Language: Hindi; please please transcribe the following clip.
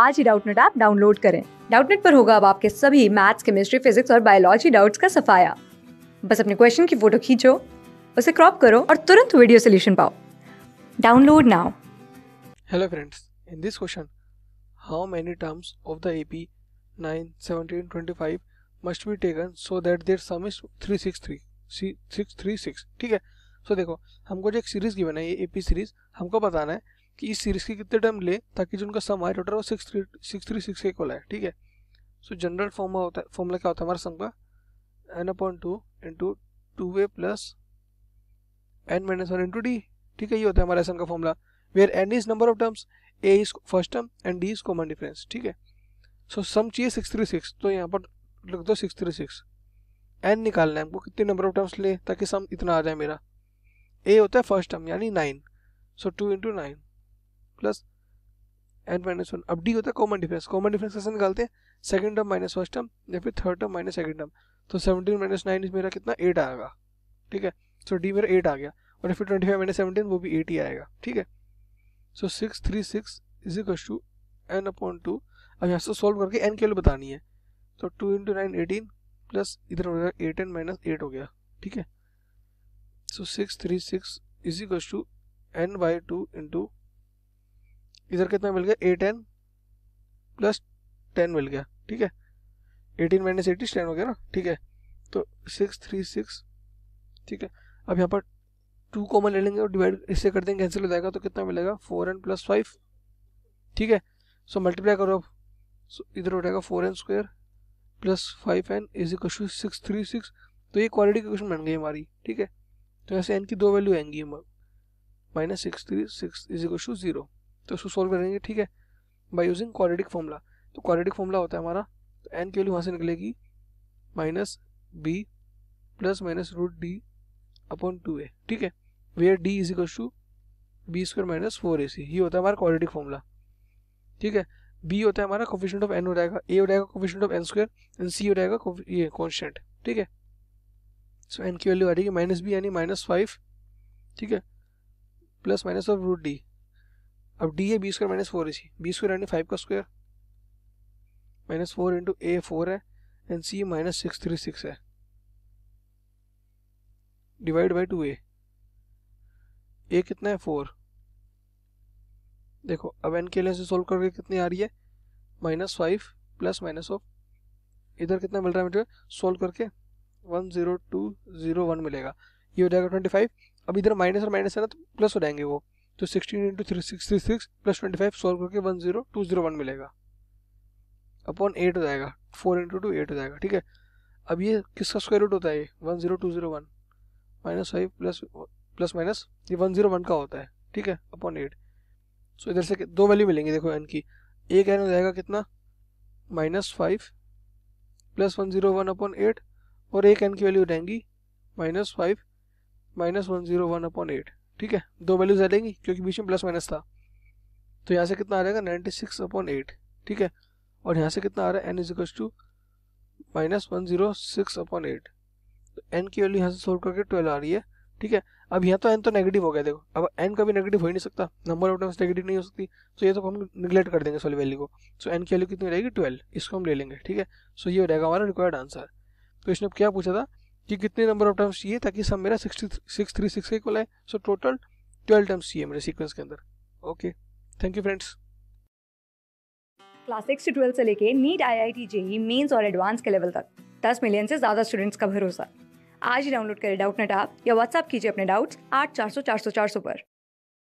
आज ही डाउटनेट ऐप डाउनलोड करें डाउटनेट पर होगा अब आपके सभी मैथ्स केमिस्ट्री फिजिक्स और बायोलॉजी डाउट्स का सफाया बस अपने क्वेश्चन की फोटो खींचो उसे क्रॉप करो और तुरंत वीडियो सोल्यूशन पाओ download now hello friends in this question how many terms of the AP 9, 17, 25 must be taken so that their sum is 363 636 ठीक है सो so, देखो हमको जो एक सीरीज गिवन है ये एपी सीरीज हमको बताना है कि इस सीरीज के कितने टर्म ले ताकि जो उनका सम आए टोटल वो six three six three six एक वाला है ठीक है सो जनरल फॉर्मा होता है फॉर्मूला क्या होता है हमारा सम का N upon two into two A plus N minus one into D ठीक है ये होता है हमारा सम का formula where N is number of terms A is first term and D is common difference ठीक है सो सम चाहिए सिक्स थ्री सिक्स तो यहाँ पर लिख दो सिक्स थ्री सिक्स एन निकालना है हमको कितने नंबर ऑफ टर्म्स ले ताकि सम इतना आ जाए मेरा ए होता है फर्स्ट टर्म यानी nine so two into nine plus N minus one अब डी होता है कॉमन डिफरेंस कॉमन डिफरेंस कैसे निकालते हैं second term minus first term या फिर third term minus second term तो सेवनटीन माइनस नाइन मेरा कितना एट आएगा ठीक है सो डी मेरा एट आ गया और फिर ट्वेंटी फाइव माइनस सेवनटीन वो भी एट ही आएगा ठीक है so six three six is equal to N upon two अब यहाँ से सॉल्व करके एन के लिए बतानी है तो two into nine eighteen plus इधर हो गया एट एन माइनस एट हो गया ठीक है so six three six is equal to N by two into इधर कितना मिल गया ए टेन प्लस टेन मिल गया ठीक है एटीन माइनस एटीस टेन हो गया ना ठीक है तो सिक्स थ्री सिक्स ठीक है अब यहाँ पर टू कॉमन ले लेंगे और डिवाइड इससे कर देंगे कैंसिल हो जाएगा तो कितना मिलेगा फोर एन प्लस फाइव ठीक है सो मल्टीप्लाई करो अब सो इधर हो जाएगा four N square plus five N is to six three six तो ये क्वालिटी की क्वेश्चन बन गई हमारी ठीक है तो ऐसे एन की दो वैल्यू आएंगी minus six three six is to zero तो उसको सॉल्व करेंगे ठीक है बाई यूजिंग क्वारिटिक फॉर्मूला तो क्वारिटिक फॉर्मूला होता है हमारा तो एन की वैल्यू वहाँ से निकलेगी minus B plus minus root D upon two A ठीक है where D is equal to B square minus four A C ये होता है हमारा क्वारिटिक फॉर्मूला ठीक है बी होता है हमारा कोफिशेंट ऑफ एन हो जाएगा ए हो जाएगा coefficient of N square and C हो जाएगा ये कॉन्स्टेंट ठीक है सो एन की वैल्यू आ जाएगी माइनस बी यानी माइनस फाइव ठीक है plus minus of root D अब डी ए B square minus four A C B square यानी फाइव का square minus four into A four है and C minus six three six है divide by two A A कितना है फोर देखो अब एन के लिए से सोल्व करके कितनी आ रही है minus five plus minus of इधर कितना मिल रहा है मुझे सोल्व करके one zero two zero one मिलेगा ये हो जाएगा ट्वेंटी फाइव अब इधर माइनस और माइनस है ना तो प्लस हो जाएंगे वो तो 16 into three sixty six plus twenty five solve करके one zero two zero one मिलेगा अपॉन एट हो जाएगा फोर इंटू टू एट हो जाएगा ठीक है अब ये किसका स्क्वायर रूट होता है ये one zero two zero one minus five plus plus minus ये वन जीरो वन का होता है ठीक है अपॉन एट सो इधर से दो वैल्यू मिलेंगी देखो एन की एक एन हो जाएगा कितना minus five plus one zero one upon eight और एक एन की वैल्यू हो जाएंगी minus five minus one zero one upon eight ठीक है दो वैल्यूज जाएंगी क्योंकि बीच में प्लस माइनस था तो यहाँ से कितना आ जाएगा नाइन्टी सिक्स अपॉन एट ठीक है और यहाँ से कितना आ रहा है N is to minus one zero six upon eight तो एन की वैल्यू यहाँ से सोल्व करके ट्वेल्व आ रही है ठीक है अब यहाँ तो एन तो नेगेटिव हो गया देखो अब एन का भी नेगेटिव हो ही नहीं सकता नंबर ऑफ टर्म्स नेगेटिव नहीं हो सकती तो ये तो हम निगलेक्ट कर देंगे सॉरी वैल्यू को सो एन की वैल्यू कितनी रहेगी ट्वेल्व इसको हम ले लेंगे ठीक है सो ये रहेगा हमारा रिक्वायर्ड आंसर तो इसने क्या पूछा था कि कितने नंबर ऑफ टर्म्स चाहिए ताकि सब मेरा सिक्स थ्री सिक्स इक्वल है सो टोटल ट्वेल्व टर्म्स चाहिए मेरे सीक्वेंस के अंदर okay thank you friends class six से ट्वेल्थ से लेके NEET I I T JEE Mains और एडवांस के लेवल तक दस मिलियन से ज़्यादा स्टूडेंट्स का भरोसा आज ही डाउनलोड करें डाउट नेट आप या व्हाट्सअप कीजिए अपने डाउट्स आठ चार सौ चार सौ चार सौ पर